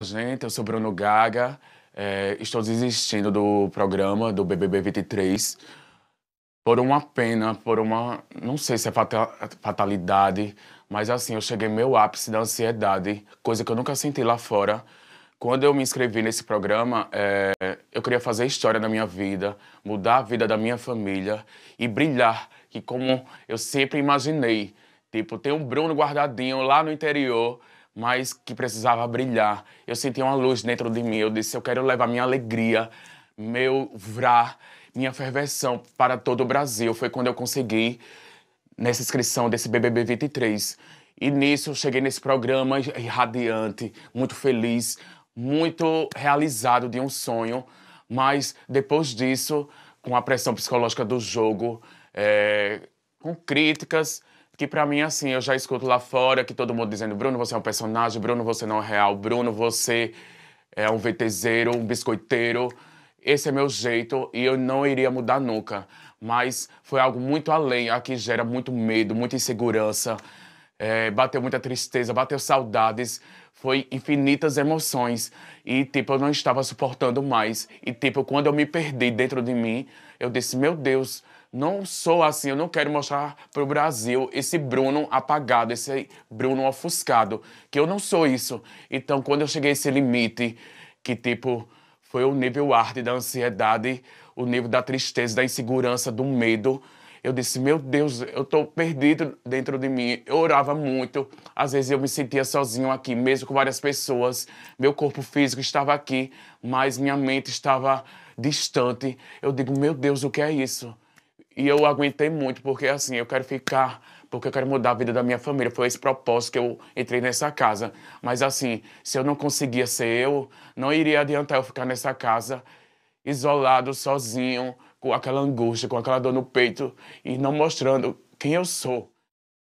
Gente, eu sou Bruno Gaga, é, estou desistindo do programa do BBB 23 por uma pena, por uma, não sei se é fatalidade, mas assim, eu cheguei meu ápice da ansiedade, coisa que eu nunca senti lá fora. Quando eu me inscrevi nesse programa, é, eu queria fazer história na minha vida, mudar a vida da minha família e brilhar, que como eu sempre imaginei, tipo, ter um Bruno guardadinho lá no interior, mas que precisava brilhar. Eu senti uma luz dentro de mim. Eu disse: eu quero levar minha alegria, meu vrá, minha ferversão para todo o Brasil. Foi quando eu consegui nessa inscrição desse BBB 23. E nisso eu cheguei nesse programa irradiante, muito feliz, muito realizado de um sonho. Mas depois disso, com a pressão psicológica do jogo, é, com críticas, que para mim, assim, eu já escuto lá fora que todo mundo dizendo: Bruno, você é um personagem, Bruno, você não é real, Bruno, você é um VTZero, um biscoiteiro. Esse é meu jeito e eu não iria mudar nunca. Mas foi algo muito além, aqui gera muito medo, muita insegurança. É, bateu muita tristeza, bateu saudades, foi infinitas emoções. E, tipo, eu não estava suportando mais. E, tipo, quando eu me perdi dentro de mim, eu disse: Meu Deus, não sou assim, eu não quero mostrar para o Brasil esse Bruno apagado, esse Bruno ofuscado, que eu não sou isso. Então, quando eu cheguei a esse limite, que, tipo, foi o nível arte da ansiedade, o nível da tristeza, da insegurança, do medo. Eu disse, meu Deus, eu estou perdido dentro de mim. Eu orava muito. Às vezes eu me sentia sozinho aqui, mesmo com várias pessoas. Meu corpo físico estava aqui, mas minha mente estava distante. Eu digo, meu Deus, o que é isso? E eu aguentei muito, porque assim, eu quero ficar porque eu quero mudar a vida da minha família. Foi esse propósito que eu entrei nessa casa. Mas assim, se eu não conseguia ser eu, não iria adiantar eu ficar nessa casa isolado, sozinho, com aquela angústia, com aquela dor no peito e não mostrando quem eu sou.